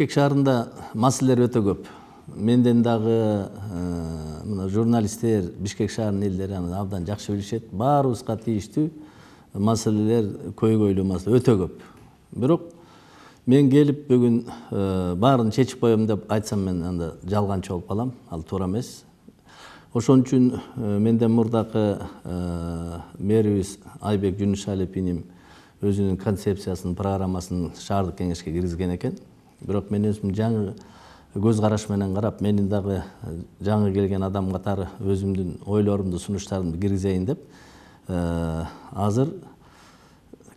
Бишкек шаарында маселелер өтө көп менден дагы э, мына журналисттер бишкек шаарынын элдери аны абдан жакшы билишет баарыбызга тийиштүү маселелер көйгөйлүү маселе өтө көп бирок мен келип бүгүн э, баарын чечип коем деп айтсам мен анда жалганчы болуп калам ал туура эмес ошон үчүн э, менден мурдакы мэрибиз айбек жунушалиев иним өзүнүн концепциясын программасын шаардык кеңешке киргизген экен бирок мен өзүм жаңы көз караш менен карап менин дагы э, жаңы келген адам катары өзүмдүн ойлорумду сунуштарымды киргизейин деп э, азыр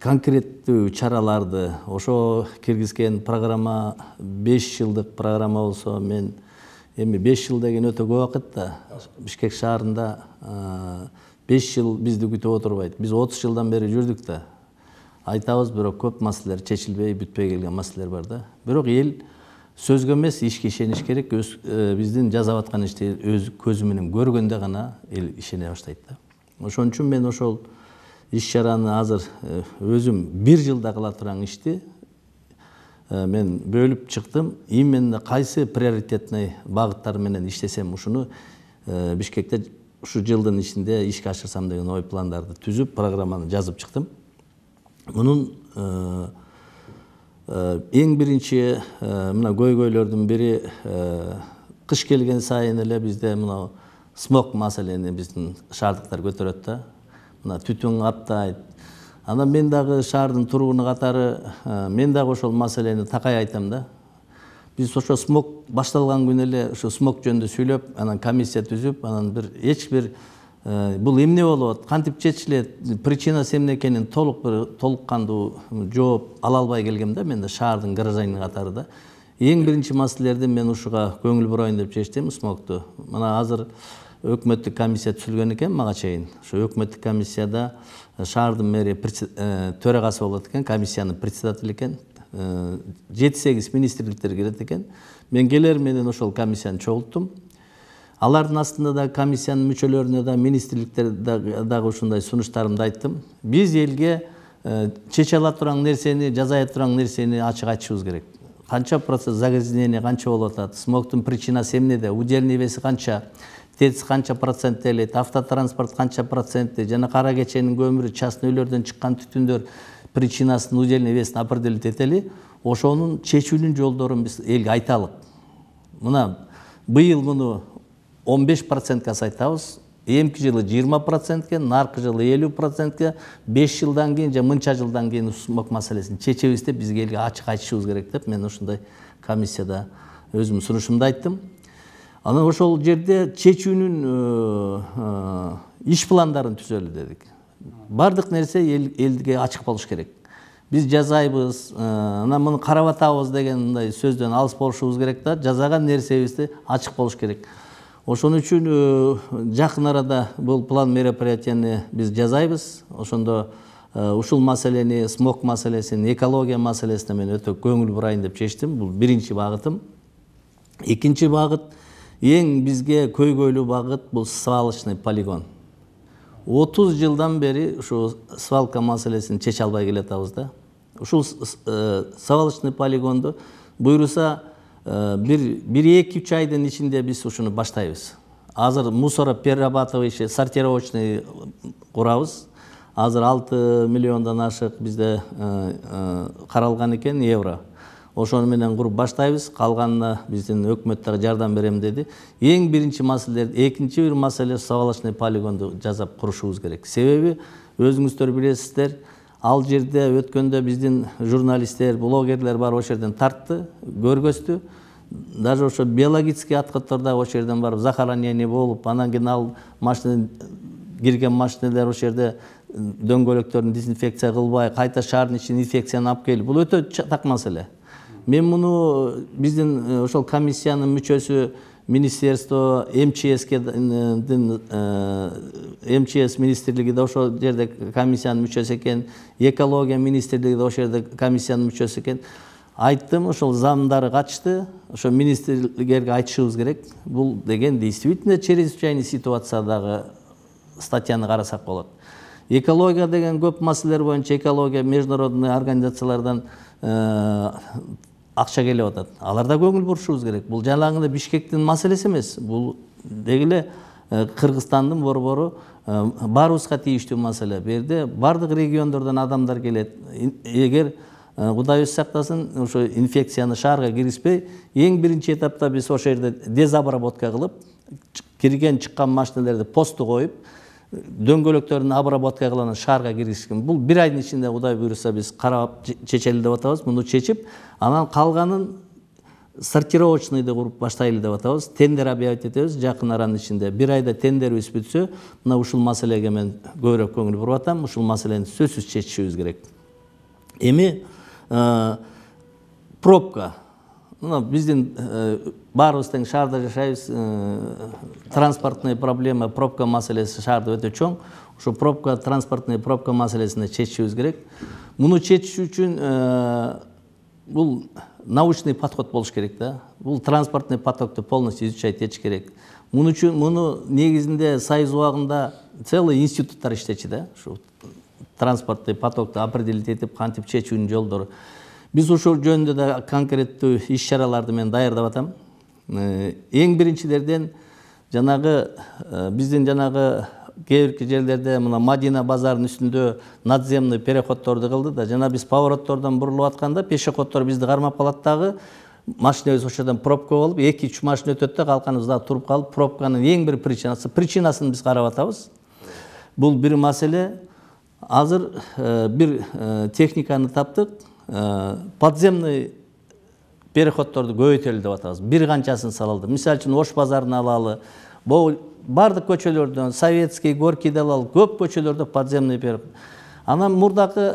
конкреттүү чараларды ошо киргизген программа беш жылдык программа болсо мен эми беш жыл деген өтө көп убакыт да бишкек шаарында э, беш жыл бизди күтүп отурбайт биз отуз жылдан бери жүрдүк да айтабыз бирок көп маселелер чечилбей бүтпөй келген маселелер бар да бирок эл сөзгө эмес ишке ишениш керек өз биздин жасап аткан ишти өз көзү менен көргөндө гана эл ишене баштайт да ошон үчүн мен ошол иш чараны азыр өзүм бир жылда кыла турган ишти мен бөлүп чыктым именно кайсы приоритетный багыттар менен иштесем ушуну бишкекте ушу жылдын ичинде ишке ашырсам деген ой пландарды түзүп программаны жазып чыктым Мұнын ең бірінші мына көйгөйлөрдүн бири кыш келген сайын эле бизде мына смог маселени биздин шаардыктар көтөрөт да мына түтүн каптайт анан мен дагы шаардын тургуну катары мен дагы ошол маселени такай айтам да биз ошо смог башталган күнү эле жөнді смог жөнүндө сүйлөп анан комиссия түзүп анан бир эч бир бул эмне болот атат кантип чечилет причинасы эмне экенин толук бир толук кандуу жооп ала албай келгем да мен да шаардын гражданини катары да эң биринчи маселелерди мен ушуга көңүл бурайын деп чечтим усмокту мына азыр өкмөттүк комиссия түзүлгөн экен мага чейин ошо өкмөттүк комиссияда э, шаардын мэри э, төрагасы болот экен комиссиянын председатели экен э, жети сегиз министрликтер кирет экен мен келер менен ошол комиссияны чогулттум алардын астында да комиссиянын мүчөлөрүнө да министрликтер дагы ушундай сунуштарымды айттым биз элге э, чече ала турган нерсени жасай турган нерсени ачык айтышыбыз керек канча процент загрязнение канча болуп атат смогтун причинасы эмнеде удельный веси канча тэц канча процент автотранспорт канча процентте жана кара кеченин көмүрү частный үйлөрдөн чыккан түтүндөр причинасын удельный весин определить этели ошонун чечүүнүн жолдорун биз элге айталык мына быйыл муну 15 процентке азайтабыз эмки жылы 20 процентке наркы жылы элүү процентке 5 жылдан кейін же мынча жылдан кийин смок маселесин чечебиз деп бизге элге ачык айтышыбыз керек деп мен ушундай комиссияда өзүмдүн сунушумду айттым анан ошол жерде чечүүнүн э, э, иш пландарын түзөлү дедик баардык нерсе элге ачык болуш керек биз жасайбыз э, анан муну карап атабыз деген мындай сөздөн алыс болушубуз керек да жасаган нерсебизди ачык болуш керек ошон үчүн э, жакын арада бул план мероприятияны биз жасайбыз ошондо э, ушул маселени смог маселесин экология маселесине мен өтө көңүл бурайын деп чечтим бул биринчи багытым экинчи багыт эң бизге көйгөйлүү багыт бул свалочный полигон отуз жылдан бери ушул свалка маселесин чече албай келатабыз да ушул э, свалочный полигонду буюрса бир бир эки үч айдын ичинде биз ушуну баштайбыз азыр мусороперерабатывающий сортировочный курабыз азыр алты миллиондон ашык бизде каралган экен евро ошону менен куруп баштайбыз калганына биздин өкмөт дагы жардам берем деди эң биринчи маселелер экинчи бир маселе свалочный полигонду жасап курушубуз керек себеби өзүңүздөр билесиздер ал жерде өткөндө биздин журналисттер блогерлер барып ошол жерден тартты көргөздү даже ошо биологический дагы ошол жерден барып захоронение болуп анан кийин ал машина кирген машинелер ошол жерде дөңгөлөктөрүн дезинфекция кылбай кайта шаардын ичине инфекцияны алып келип бул өтө так маселе мен муну биздин ошол комиссиянын мүчөсү министерство мчске мчс министрлиги да ошол жерде комиссиянын мүчөсү экен экология министрлиги да ошол жерде комиссиянын мүчөсү экен айттым ошол замдары катышты ошо министрлерге айтышыбыз керек бул деген действительно чрезвычайный ситуациядагы статьяны карасак болот экология деген көп маселелер боюнча экология международный организациялардан акча келип атат аларда көңүл бурушубуз керек бул жалаң эле бишкектин маселеси эмес бул деги эле кыргызстандын борбору баарыбызга тийиштүү маселе бул баардык региондордон адамдар келет эгер кудай өзү сактасын ошо инфекцияны шаарга киргизбей эң биринчи этапта биз ошол жерде дезобработка кылып кирген чыккан машинелерди постту коюп дөңгөлөктөрүн обработка анан шаарга киргизишкен бул бир айдын ичинде кудай буюрса биз карап чечели деп атабыз муну чечип анан калганын сортировочныйды куруп баштайлы деп атабыз тендер объявить этебиз жакын аранын ичинде бир айда тендерибиз бүтсө мына ушул маселеге мен көбүрөөк көңүл буруп атам ушул маселени сөзсүз чечишибиз керек эми э, пробка мына биздин баарыбыз тең шаарда жашайбыз транспортный проблема пробка маселеси шаарда өтө чоң ошо пробка транспортный пробка маселесин чечишибиз керек муну чечиш үчүн бул научный подход болуш керек да бул транспортный потокту полностью изучать этиш керек муну үчүн муну негизинде союз убагында целый институттар иштечи да ушу транспортный потокты определить этип кантип чечүүнүн жолдору біз ушул жөнүндө да конкреттүү иш чараларды мен даярдап атам эң биринчилерден жанагы биздин жанагы кээ бирки жерлерде мына мадина базарынын үстүндө надземный переходторду кылды да жана биз повороттордон бурулуп атканда пешеходдор бизди кармап калат дагы машинебиз ошол жерден пробка болуп эки үч машина өтөт да калканыбыз дагы туруп калып пробканын эң бир причинасы причинасын биз карап атабыз бул бир маселе азыр бир техниканы таптык Э, подземный переходторду көбөйтөлү деп атабыз бир канчасын салалы мисалы үчүн ош базарын алалы бул баардык көчөлөрдөн советский горькийди алалы көп көчөлөрдө подземный переход анан мурдакы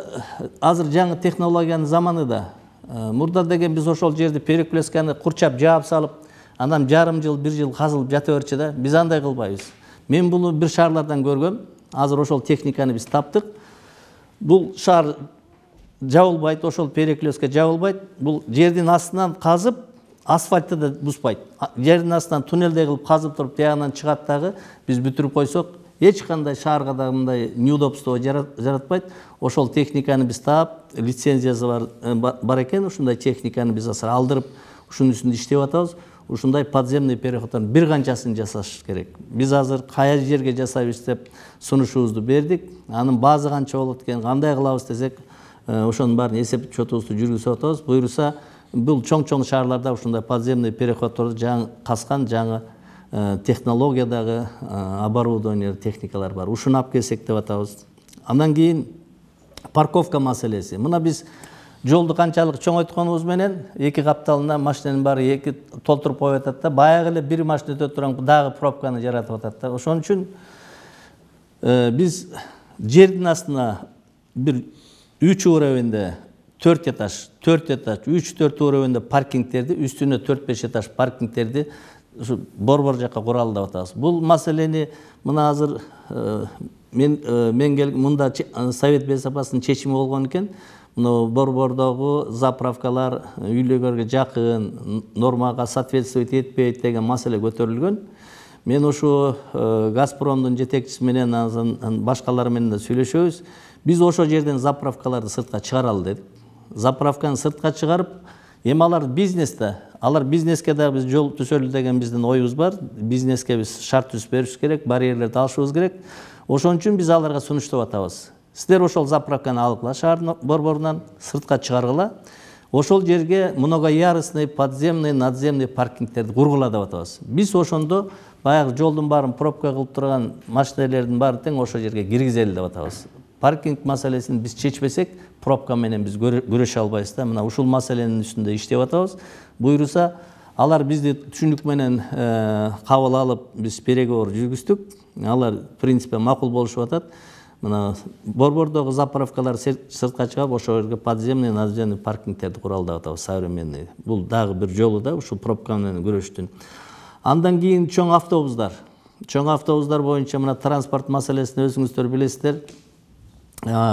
азыр жаңы технологиянын заманы да э, мурда деген биз ошол жерди перекрестканы курчап жаап салып анан жарым жыл бир жыл казылып жата берчү да биз андай кылбайбыз мен буну бир шаарлардан көргөм азыр ошол техниканы биз таптык бул шаар жабылбайды ошол перекрестке жабылбайт бул жердин астынан казып асфальтты да буспайт жердин астынан туннелдей кылып казып туруп тиягынан чыгат дагы биз бүтүрүп койсок эч кандай шаарга дагы мындай неудобство жаратпайт ошол техниканы биз таап лицензиясы бар э, бар экен ушундай техниканы биз азыр алдырып ушунун үстүндө иштеп атабыз ушундай подземный переходдон бир канчасын жасаш керек биз азыр кая жерге жасайбыз деп сунушубузду бердик анын базы канча болот экен кандай кылабыз десек ошонун баарын эсеп чотубузду жүргүзүп атабыз буюрса бул чоң чоң шаарларда ушундай подземный переходдорду жаңы каскан жаңы э, технологиядагы э, оборудование техникалар бар ушуну алып келсек деп атабыз андан кийин парковка маселеси мына биз жолду канчалык чоңойтконубуз менен эки капталына машинанын баары эки толтуруп коюп атат да баягы эле бир машина өтө турган дагы пробканы жаратып атат да ошон үчүн э, биз жердин астына бир үч уровенде төрт этаж төрт этаж үч төрт уровенде паркингтерді үстіне төрт беш этаж паркингтерді ушу борбор жаққа куралдап атабыз бул маселени мына азыр мен мен келген мында совет безопасностьтун чечими болгон экен мына борбордогу заправкалар үйлөргө жакын нормага соответствовать этпейт деген маселе көтөрүлгөн мен ушу газпромдун жетекчиси менен азыр башкалар менен да сүйлөшөбүз Біз ошо жерден заправкаларды сыртқа чыгаралы дедик заправканы сыртқа шығарып эми алар бизнес алар бизнеске дагы биз жол түзөлү деген биздин оюбуз бар бизнеске биз шарт түзүп беришибиз керек барьерлерди алышыбыз керек ошон үчүн биз аларга сунуштап атабыз сиздер ошол заправканы алгыла шаардын борборунан сыртка чыгаргыла ошол жерге многоярусный подземный надземный паркингтерди кургула деп атабыз биз ошондо баягы жолдун баарын пробка кылып турган машинелердин баарын тең ошол жерге киргизели деп атабыз паркинг мәселесін біз шешпесек пробка менен біз күрөшө албайбыз да мына ушул маселенин үстүндө иштеп атабыз буюрса алар бизди түшүнүк менен э, кабыл алып биз переговор жүргүздүк алар в принципе макул болушуп атат мына борбордогу заправкалар сыртка чыгып ошол жерге подземный надземный паркингтерди куралдап атабыз современный бул дагы бир жолу да ушул пробка менен күрөштүн андан кийин чоң автобустар чоң автобустар боюнча мына транспорт маселесин өзүңүздөр билесиздер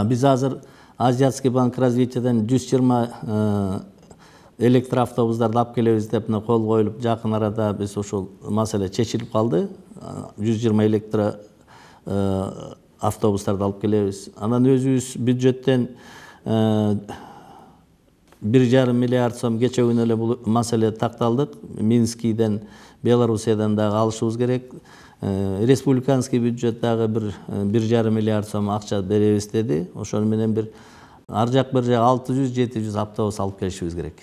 біз азыр азиатский банк развитиядан 120 электроавтобустарды алып келебиз деп мына кол коюлуп жакын арада биз ушул маселе чечилип калды 120 электро автобустарды алып келебиз анан өзүбүз бюджеттен бир жарым миллиард сом кече күнү эле бул маселе такталдык минскийден белоруссиядан дагы алышыбыз керек республиканский бюджет дагы бир бир жарым миллиард сом акча беребиз деди ошону менен бир ар жак бир жак алты жүз жети жүз автобус алып келишибиз керек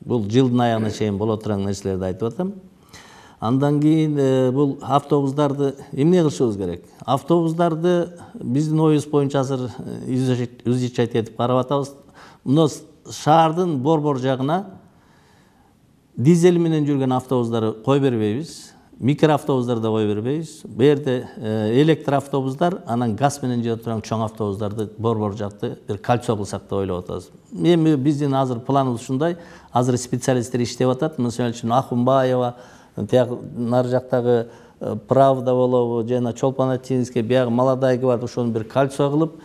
бул жылдын аягына чейин боло турган нерселерди айтып атам андан кийин бул автобустарды эмне кылышыбыз керек автобустарды биздин оюбуз боюнча азыр изучать этип карап атабыз мына шаардын борбор жагына дизель менен жүргөн автобустарды кое бербейбиз микроавтобустарды кое бербейбиз электр автобустар анан газ менен жүрө турган чоң автобустарды борбор жакты бир кольцо кылсак деп ойлоп атабыз эми биздин азыр планыбыз ушундай азыр специалисттер иштеп атат мисалы үчүн акунбаева тияк нары жактагы правда болобу жана чолпон атинский биягы молодайка бар ошону бир кольцо кылып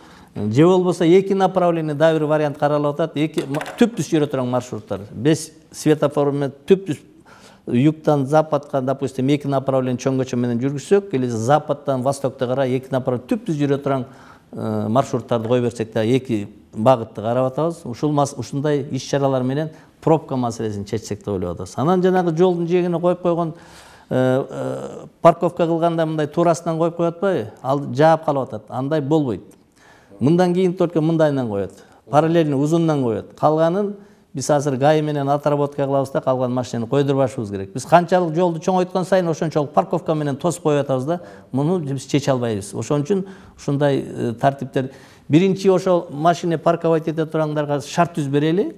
же болбосо эки направление дагы бир вариант каралып атат эки түп түз жүрө турган маршруттар без светофор менен түп түз югтан западқа допустим екі направление чоңгочо менен жүргүзсөк или западтан востокко карай эки направление түз жүрө турган э, маршруттарды кое берсек дагы эки багытты карап атабыз ушул ушундай иш чаралар менен пробка маселесин чечсек деп ойлоп атабыз анан жанагы жолдун жээгине коюп койгон э, э, парковка кылганда мындай туурасынан коюп коюп атпайбы ал жаап калып атат андай болбойт мындан кийин только мындайынан коет параллельно узунунан коет калганын биз азыр гаи менен отработка кылабыз да калган машинени койдурбашыбыз керек биз канчалык жолду чоңойткон сайын ошончолук парковка менен тосуп коюп атабыз да муну биз чече албайбыз ошон үчүн ушундай э, тартиптер биринчи ошол машине парковать эте тургандарга шарт түзүп берели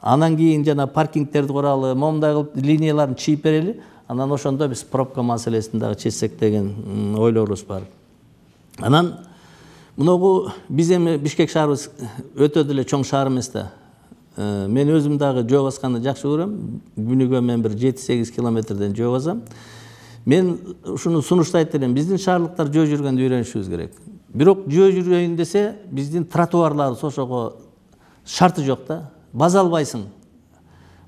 анан кийин жана паркингтерди куралы момундай кылып линияларын чийип берели анан ошондо биз пробка маселесин дагы чечсек деген ойлорубуз бар анан мунугу биз эми бишкек шаарыбыз өтө деле чоң шаар эмес да Э, мен өзім дағы жол асқанды жақсы көрем күніге мен бір жеті сегіз километрден жол басам мен ушуну сунуштайт айтып элем биздин шаарлыктар жөө жүргөндү үйрөнүшүбүз керек бирок жөө жүрөйүн десе биздин тротуарларыбыз ошого шарты жок да база албайсың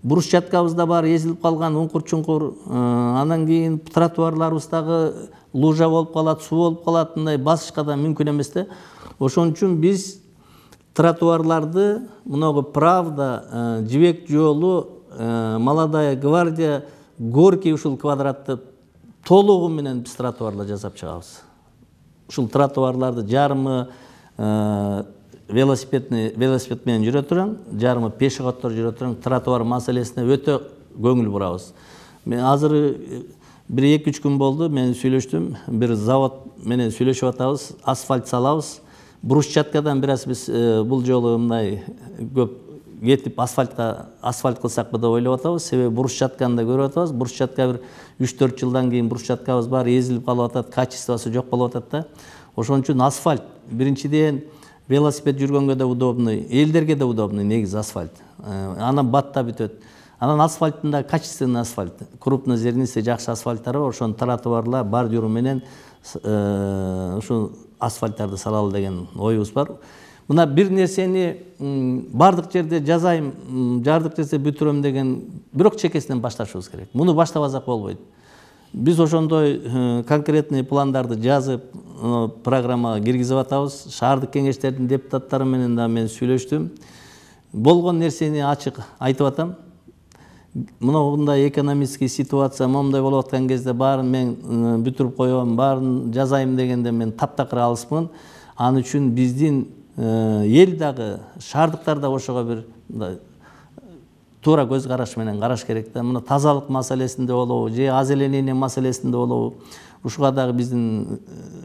брусчаткабыз да бар эзилип калган уңкур чуңкур анан кийин тротуарларыбыз дагы лужа болуп калат суу болуп калат мындай басышка да мүмкүн эмес да ошон үчүн биз тротуарларды мынау правда э, жібек жолу э, молодая гвардия горький ушул квадратты толугу менен биз тротуарлар жасап чыгабыз ушул тротуарларды жарымы э, велосипедный велосипед менен жүрө турган жарымы пешеходдор жүрө турган тротуар маселесине өтө көңүл бурабыз мен азыр бир эки үч күн болду мен сүйлөштүм бир завод менен сүйлөшүп атабыз асфальт салабыз брусчаткадан біраз біз э, бұл жолы мындай көп кетип асфальтқа асфальт па деп ойлап атабыз себебі брусчатканы да көріп атабыз брусчатка бір үч төрт жылдан кейін брусчаткабыз баары езіліп қалып атат качествосы жоқ болуп атат да ошон үчүн асфальт биринчиден велосипед жүргөнгө да удобный элдерге да удобный негизи асфальт э, анан баттап бүтөт анан асфальттын да качественный асфальт зернистый жакшы асфальттары бар ошону таратып арыла бордюру менен э, ушу асфальттарды салалы деген ойыбыз бар мына бир нерсени бардық жерде жасайм жардык жерде бүтүрөм деген бирок чекесинен башташыбыз керек муну баштабасак болбойт биз ошондой конкретный пландарды жазып программага киргизип атабыз шаардык кеңештердин депутаттары менен да мен сүйлөштүм болгон нерсени ачык айтып атам мынау мындай экономический ситуация мындай болып жатқан кезде барын мен бүтүрүп коем барын жасайм дегенде мен таптакыр алыспын аны үчүн биздин эл дагы шаардыктар да ошого бир мындай туура көз караш менен караш керек да мына тазалык маселесинде болобу же озеленение маселесинде болобу ушуга дагы биздин э,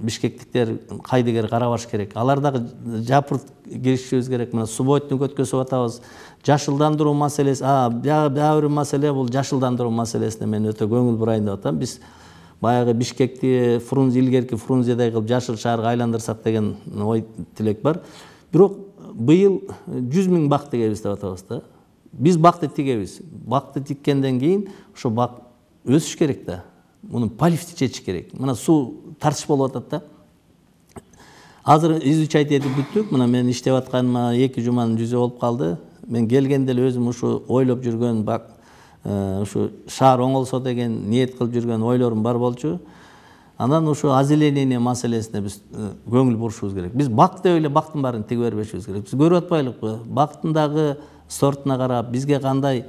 бишкектиктер кайдыгер карабаш керек алар дагы жапырт киришишибиз керек мына субботник өткөзүп атабыз жашылдандыруу маселеси дагы бир маселе бул жашылдандыруу маселесине мен өтө көңүл бурайын деп атам биз баягы бишкекти фрунзе илгерки фрунзедей кылып жашыл шаарга айландырсак деген ой тилек бар бирок быйыл жүз миң бак тигебиз деп атабыз да биз бакты тигебиз бакты тиккенден кийин ошо бак өсүш керек да мұны чечиш керек мына су тартыш болып жатады да азыр изучать етіп бүттік мына мен иштеп атканыма эки жуманын жүзү болуп калды мен келгенде эле өзүм ушу ойлоп жүргөн бак ушу шаар оңолсо деген ниет кылып жүргөн ойлорум бар болчу анан ушу озеленение маселесине биз көңүл бурушубуз керек биз бак деп эле бактын баарын тиге бербешибиз керек биз көрүп атпайлыкпы бактын дагы сортуна карап бизге кандай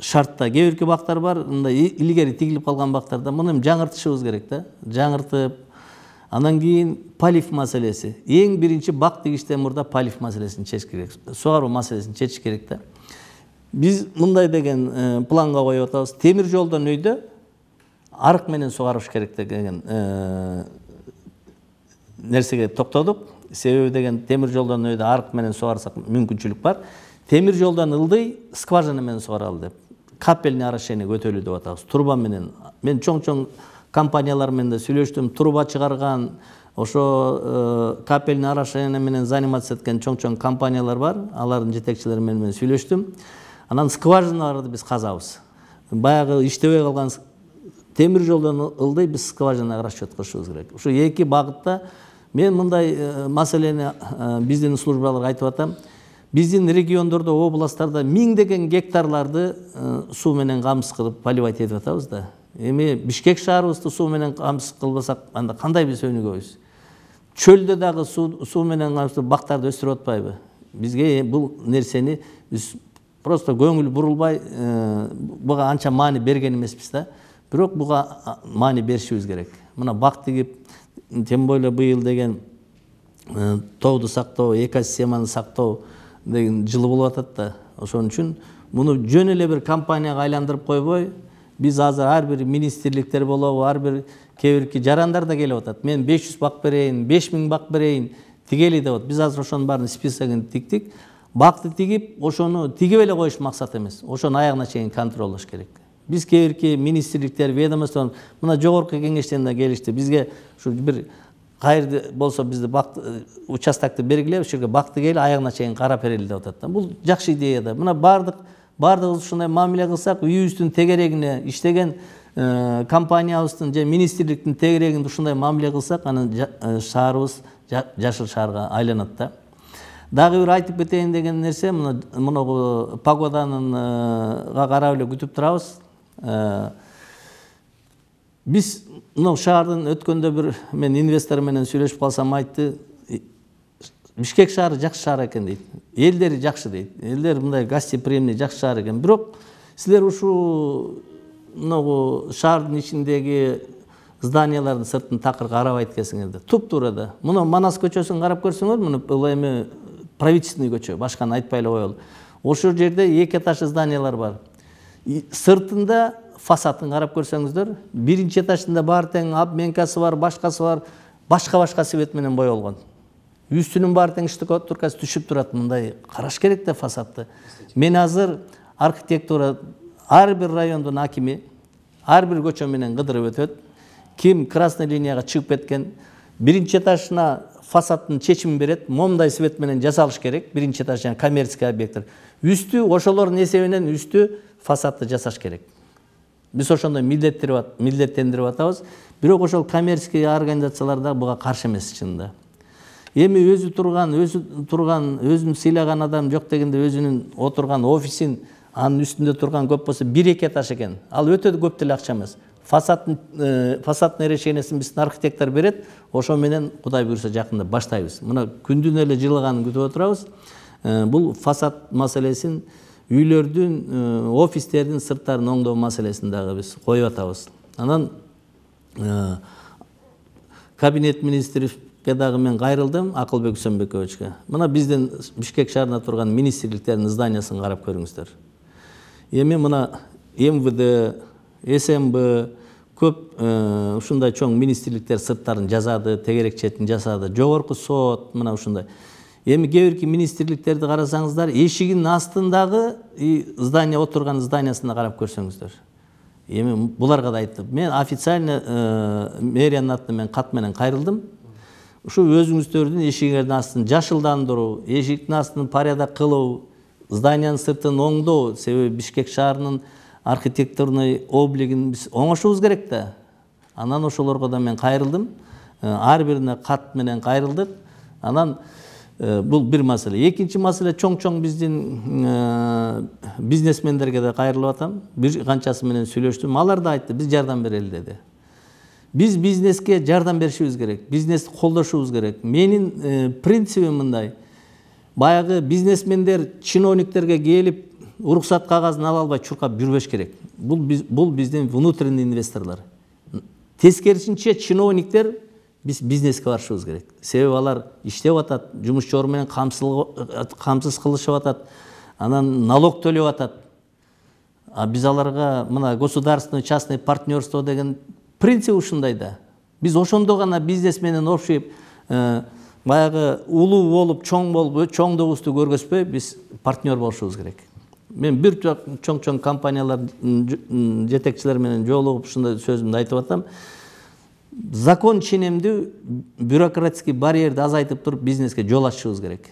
шартта кээ бирки бактар бар мындай илгери тигилип калган бактарда муну эми жаңыртышыбыз керек да жаңыртып анан кийин полив маселеси эң биринчи бак тигиштен мурда полив маселесин чечиш керек сугаруу маселесин чечиш керек да биз мындай деген э, планга коюп атабыз темир жолдон өйдө арык менен сугарыш керек деген э, нерсеге токтодук себеби деген темир жолдон өйдө арык менен сугарсак мүмкүнчүлүк бар темир жолдон ылдый скважина менен сугаралы деп капельный орошение өтөлү деп атабыз труба менен мен чоң чоң компаниялар менен да сүйлөштүм труба чыгарган ошо э, капельный орошение менен заниматься эткен чоң чоң компаниялар бар алардын жетекчилери менен мен сүйлөштүм анан скважиналарды биз казабыз баягы иштебей калган темир жолдон ылдый биз скважинага расчет кылышыбыз керек ушу эки багытта мен мындай э, маселени э, биздин службаларга айтып атам біздің региондорда областарда миңдеген гектарларды э, су менен камсыз кылып поливать этип атабыз да эми бишкек шаарыбызды суу менен камсыз кылбасак анда кандай биз өнүгөбүз чөлдө дагы суу суу менен камсыз бактарды өстүрүп атпайбы бизге бул нерсени просто көңүл бурулбай э, бұға анча маани берген эмеспиз да бирок буга маани беришибиз керек мына бак тигип тем более деген э, тоуды сактоо экосистеманы сактоо деген жылы болып атат да ошон үчүн муну жөн эле бир компанияга айландырып койбой биз азыр ар бир министрликтер болобу ар бир кээ бирки жарандар да келип атат мен беш жүз бак берейин беш миң бак берейин тигели деп атат биз азыр ошонун баарын списогун тиктик бакты тигип ошону тигип эле коюш максат эмес ошону аягына чейин контролдош керек биз кээ бирки министрликтер ведомствонун мына жогорку кеңештен да келишти бизге ушу бир каерде болсо бизди участокты белгилеп ушул жерге бакты кел аягына чейин карап берели деп атат да бул жакшы идея да мына баардык баардыгыбыз ушундай мамиле кылсак үйүбүздүн тегерегине иштеген компаниябыздын же министрликтин тегерегинде ушундай мамиле кылсак анан шаарыбыз жашыл шаарга айланат да дагы бир айтып кетейин деген нерсе мына могу погоданынга карап эле күтүп турабыз біз мынау шаардын өткөндө бир мен инвестор менен сүйлөшүп калсам айтты бишкек шаары жакшы шаар экен дейт элдери жакшы дейт элдер мындай гостеприимный жакшы шаар экен бирок силер ушул мынагу шаардын ичиндеги зданиялардын сыртын такыр карабайт экенсиңер да туптуура да мына манас көчөсүн карап көрсөңөр мына бул эми правительственный көчө башканы айтпай эле коелу ошол жерде эки этаж зданиялар бар сыртында фасадын карап көрсөңүздөр биринчи этажында бар тең обменкасы бар башкасы бар башка башка цвет менен боелгон үстүнүн баары тең штукатуркасы түшүп турат мындай қараш керек да фасадты мен азыр архитектура ар бир райондун акими ар көчө менен кыдырып өтөт ким красный линияга чыгып кеткен биринчи этажына фасадтын чечимин берет момундай свет менен жасалыш керек биринчи этаж жана коммерческий объекттер үстү ошолордун эсебинен үстү фасадты жасаш керек біз ошондой милдеттендирип атабыз бирок ошол коммерческий организациялар да буга каршы эмес чынында эми өзү турган өзү турган өзүн сыйлаган адам жок дегенде өзүнүн отурган офисин анын үстүндө турган көп болсо бир эки этаж экен ал өтө көп деле акча эмес фасадтын э, фасадтын решениясын биздин архитектор берет ошо менен кудай буюрса жакында баштайбыз мына күндүн эле жылыганын күтүп отурабыз э, бул фасад маселесин үйлердүн э, офистердин сырттарын оңдоо маселесин дагы биз коюп атабыз анан э, кабинет министрге дагы мен кайрылдым акылбек үсөнбековичке мына биздин бишкек шаарында турган министрликтердин зданиясын карап көрүңүздөр эми мына мвд смб көп э, ушундай чоң министрликтер сырттарын жасады тегерек четин жасады жогорку сот мына ушундай эми кээ бирки министрликтерди карасаңыздар астындағы астындагы здание отурган зданиясына карап көрсөңүздөр эми буларга да айтып. мен официально э, мэриянын атынан мен кат менен кайрылдым ушу өзүңүздөрдүн эшигиңердин астын жашылдандыруу эшиктин астын порядок кылуу зданиянын сыртын оңдоо себеби бишкек шаарынын архитектурный облигин биз оңошубуз керек да анан ошолорго да мен кайрылдым э, ар бирине кат менен кайрылдык анан бул бир маселе экинчи маселе чоң чоң биздин бизнесмендерге де кайрылып атам бир канчасы менен сүйлөштүм алар да айтты біз жардам берели деді. Біз бизнеске жардам беришибиз керек бизнести колдошубуз керек менин принцибим мындай баягы бизнесмендер чиновниктерге келип уруксат кагазын ала албай чуркап жүрбөш керек бул бұл биздин внутренний инвесторлор тескерисинче чиновниктер биз бизнеске барышыбыз керек себеби алар иштеп атат жумушчулар менен камсыз кылышып атат анан налог төлөп атат а биз аларга мына государственный частный партнерство деген принцип ушундай да биз ошондо гана бизнес менен общий э, баягы улуу болуп чоң болуп чоңдугубузду көргөзбөй биз партнер болушубуз керек мен бир чоң чоң компаниялар жетекчилери менен жолугуп ушундай сөзүмдү айтып атам закон ченемдүү бюрократический барьерди азайтып туруп бизнеске жол ачышыбыз керек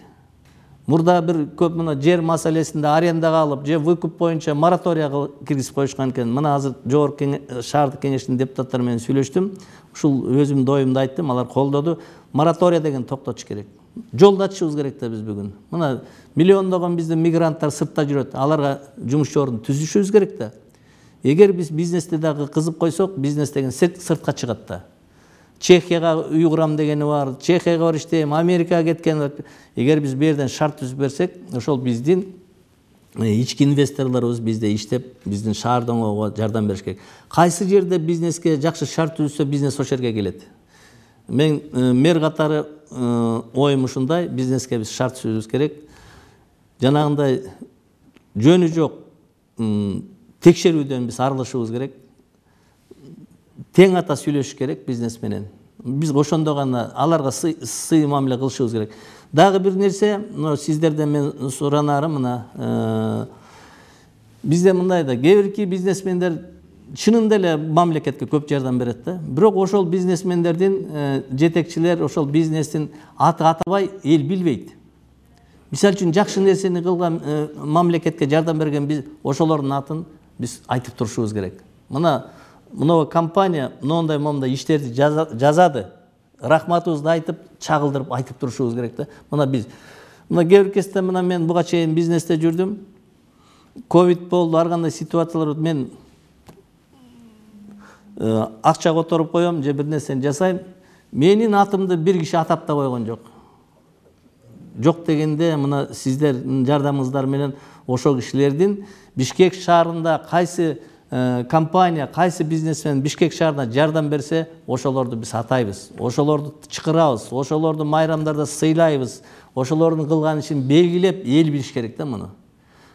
мурда бир көп мына жер маселесинде арендага алып же выкуп боюнча моратория киргизип коюшкан экен мына азыр жогорку шаардык кеңештин депутаттары менен сүйлөштүм ушул өзүмдүн оюмду айттым алар колдоду моратория деген токтотуш керек жолду ачышыбыз керек да биз бүгүн мына миллиондогон биздин мигранттар сыртта жүрөт аларга жумуш ордун түзүшүбүз керек да эгер биз бизнести дагы кызып койсок бизнес деген сыртка чыгат да чехияга курам дегени бар чехияга бар иштейм америкага кеткен эгер биз бул жерден шарт түзүп берсек ошол биздин э, ички инвесторлорубуз бизде иштеп биздин шаарды жардам бериш керек кайсы жерде бизнеске жакшы шарт түзсө бизнес ошол жерге келет мен э, мэр катары э, оюм ушундай бизнеске биз шарт түзүшүбүз керек жанагындай жөнү жок текшерүүдөн биз арылышыбыз керек тең ата сүйлөшүш керек бизнес менен биз ошондо гана аларга сый мамиле кылышыбыз керек дагы бир нерсе мына сиздерден мен суранарым мына э, бизде мындай да кээ бирки бизнесмендер чынында эле мамлекетке көп жардам берет да бирок ошол бизнесмендердин э, жетекчилер ошол бизнестин аты атабай эл билбейт мисалы үчүн жакшы нерсени кылган э, мамлекетке жардам берген биз ошолордун атын биз айтып турушубуз керек мына мынау компания мынандай мынандай иштерди жазады рахматыбызды айтып чагылдырып айтып турушубуз керек да мына биз мына кейбір кезде мына мен буга чейин бизнесте жүрдім ковид болды ар кандай ситуациялар болду мен акча которуп коем же бир нерсени жасайм менин атымды бир киши атап да койгон жок жок дегенде мына сиздердин жардамыңыздар менен ошол кишилердин бишкек шаарында кайсы Э, компания кайсы бизнесмен бишкек шаарына жардам берсе ошолорду биз атайбыз ошолорду чакырабыз ошолорду майрамдарда сыйлайбыз ошолордун кылган ишин белгилеп эл билиш керек да муну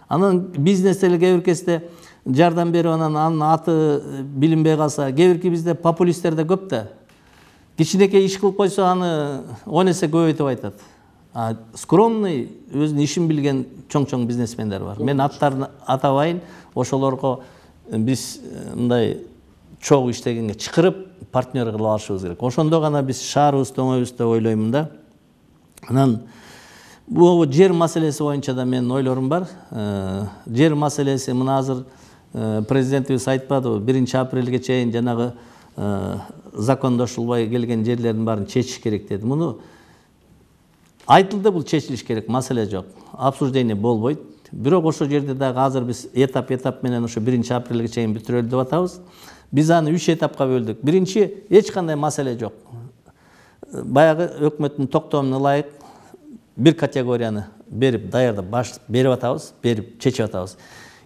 анан бизнес деле кээ бир кезде жардам берип анан анын аты э, билинбей калса кээ бирки бизде популисттер да көп да кичинекей иш кылып койсо аны он эсе көбөйтүп айтат а скромный өзүнүн ишин билген чоң чоң бизнесмендер бар мен аттарын атабайын ошолорго биз e, мындай чогуу иштегенге чакырып партнер кылып алышыбыз керек ошондо гана биз шаарыбызды оңойбуз деп ойлоймун да анан могу жер маселеси боюнча да менин ойлорум бар э, жер маселеси мына азыр э, президентибиз айтпадыбы биринчи апрелге чейин жанагы э, закондошулбай келген жерлердин баарын чечиш керек деди муну айтылды бул чечилиш керек маселе жок обсуждение болбойт бирок ошол жерде дагы азыр биз этап этап менен ошо биринчи апрелге чейин бүтүрөлү деп атабыз биз аны үч этапка бөлдүк биринчи эч кандай маселе жок баягы өкмөттүн токтомуна ылайык бир категорияны берип даярдап баш берип атабыз берип чечип атабыз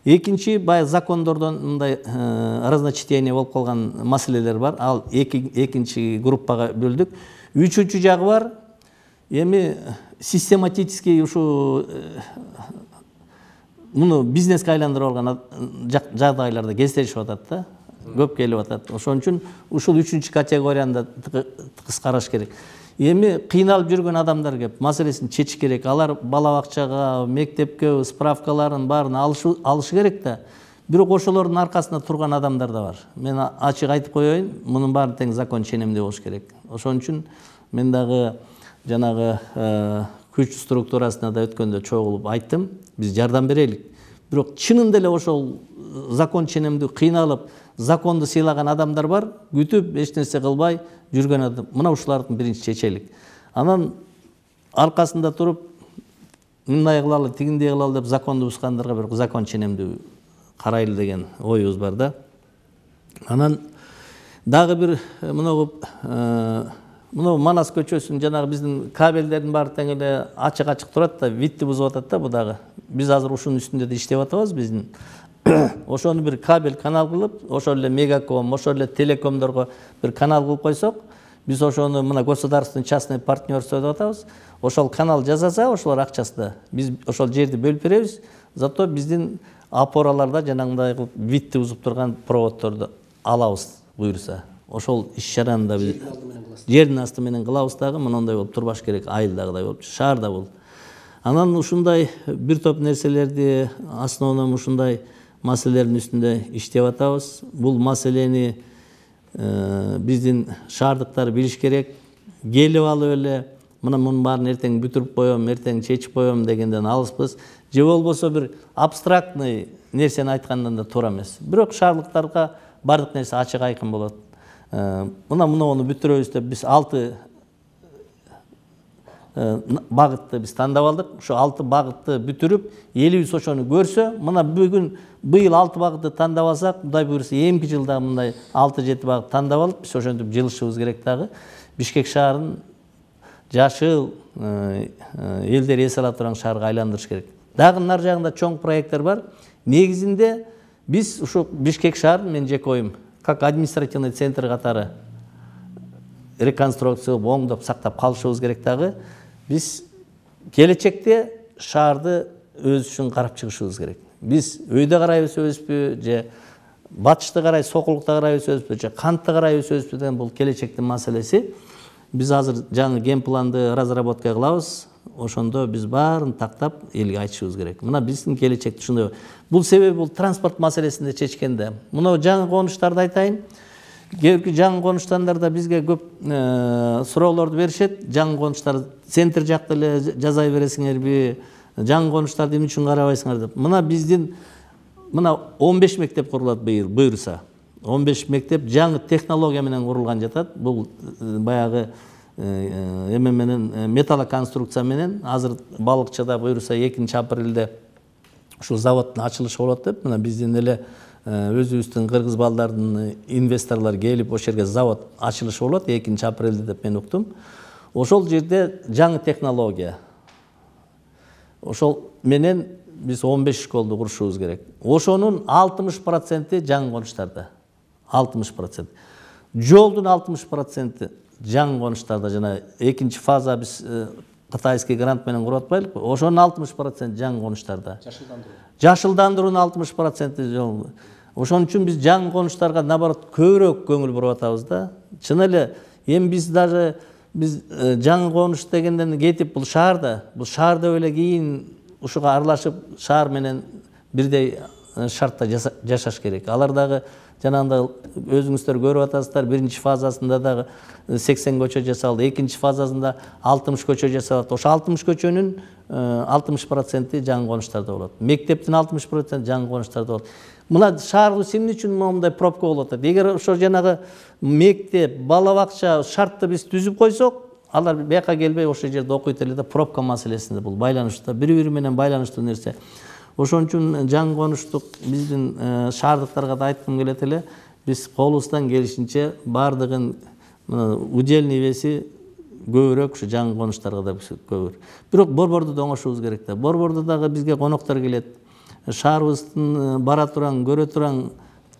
экинчи баягы закондордон мындай э, разночтение болуп калган маселелер бар ал эки экинчи группага бөлдүк үчүнчү жагы бар эми систематический ушул э, мұны бизнеске айландырып алған жағдайларда кездесіп атат да көп келіп атат ошон үчүн ушул үчүнчү категорияны да кыскараш керек эми кыйналып жүргөн адамдар кеп маселесин чечиш керек алар бала бакчага мектепке справкаларын баарын алышы керек да бирок ошолордун аркасында турган адамдар да бар мен ачык айтып коеюн мунун баары тең закон ченемде болуш керек ошон үчүн мен дагы жанагы күч структурасына да өткөндө чогулуп айттым биз жардам берелик бирок чынында эле ошол закон ченемди кыйналып законду сыйлаган адамдар бар күтүп эч нерсе кылбай жүргөн адам мына ушуларды биринчи чечелик анан аркасында туруп мындай кылалы тигиндей кылалы деп законду бузгандарга бір закон ченемдүү карайлы деген оюбуз бар да анан дагы бир мыногу мынау манас көчөсүн жанагы биздин кабелдердин тең эле ачык ачык турат да витти бузуп атат да бул дагы биз азыр ушунун үстүндө да иштеп атабыз биздин ошону бир кабель канал кылып ошол эле мегаком ошол эле телекомдорго бир канал кылып койсок биз ошону мына государственный частный партнерство деп атабыз ошол канал жасаса ошолор акчасына биз ошол жерди бөлүп беребиз зато биздин опораларда жанагындай кылып витти бузуп турган проводдорду алабыз буюрса ошол иш чараны да биз жердин асты менен кылабыз дагы мындай болуп турбаш керек айылдагыдай болуп шаарда бул анан ушундай бир топ нерселерди основном ушундай маселелердин үстүндө иштеп атабыз бул маселени биздин шаардыктар билиш керек келип алып эле мына мунун баарын эртең бүтүрүп коем эртең чечип коем дегенден алыспыз же болбосо бир абстрактный нерсени айткандан да туура эмес бирок шаардыктарга баардык нерсе ачык айкын болот Э, мына мынауны бүтүрөбүз деп біз алты э, бағытты біз тандап алдық ушу алты багытты бүтүрүп элибиз ошону көрсө мына бүгүн быйыл алты багытты тандап алсак кудай буюрса эмки жылда мындай алты жети багыт тандап алып биз ошентип жылышыбыз керек дагы бишкек шаарын жашыл элдер э, эс ала турган шаарга айландырыш керек дагы нары жагында чоң проекттер бар негизинде биз ушу бишкек шаарын менин жеке оюм как административный центр қатары реконструкция оңдап сақтап қалшуымыз керек дағы біз келешекте шарды өз үшін қарап шығышуымыз керек біз өйді қарай өсөбүз же батышты қарай соқылықты қарай қанты же қантты қарай деген бұл келешектің мәселесі біз азыр жаңы генпланды разработка қылабыз ошондо биз баарын тактап элге айтышыбыз керек мына биздин келечекти ушундай бул себеби бул транспорт чечкен да мына жаңы конуштарды айтайын кээ бирки жаңы конуштандарда бизге көп э, суроолорду беришет жаңы конуштар центр жакта эле жасай бересиңерби жаңы конуштарды эмне үчүн карабайсыңар деп мына биздин мына он беш мектеп курулат буюрса он беш мектеп жаңы технология менен курулган жатат бул э, баягы эме э, менен э, металлоконструкция менен азыр балыкчыда буюрса экинчи апрелде ушул заводдун ачылышы болот деп мына биздин эле э, өзүбүздүн кыргыз балдардын инвесторлор келип ошол жерге завод ачылышы болот экинчи апрелде деп мен уктум ошол жерде жаңы технология ошол менен биз он беш школду курушубуз керек ошонун алтымыш проценти жаңы конуштарда алтымыш процент жолдун алтымыш проценти жаңы конуштарда жана экинчи фаза биз кытайский грант менен куруп атпайлыкпы ошонун алтымыш процент жаңы конуштарда жашылдандыруунун алтымыш проценти ошон үчүн биз жаңы конуштарга наоборот көбүрөөк көңүл буруп атабыз да чын эле эми биз даже биз жаңы конуш дегенден кетип бул шаар да бул шаар деп эле кийин ушуга аралашып шаар менен бирдей шартта жашаш керек алар дагы жанагындай өзүңүздөр көрүп атасыздар биринчи фазасында дагы сексен көчө жасалды экинчи фазасында алтымыш көчө жасалат ошо алтымыш көчөнүн э, алтымыш проценти жаңы конуштарда болот мектептин алтымыш проценти жаңы конуштарда болот мына шаарыбыз эмне үчүн моундай пробка болуп атат эгер ошо жанагы мектеп бала бакча шартты биз түзүп койсок алар бияка келбей ошол жерде окуйт эле да пробка маселесинде бул байланыштуу бири бири менен байланыштуу нерсе ошон үчүн жаңы конуштук биздин э, шаардыктарга да айткым келет эле биз колубуздан келишинче баардыгын мына удельный веси көбүрөөк ушу жаңы конуштарга да бирок борборду да оңошубуз керек да борбордо дагы бизге коноктор келет шаарыбыздын э, бара турган көрө турган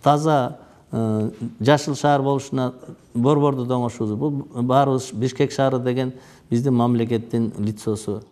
таза э, жашыл шаар болушуна борборду да доңошубуз бул баарыбыз бишкек шаары деген биздин мамлекеттин лицосу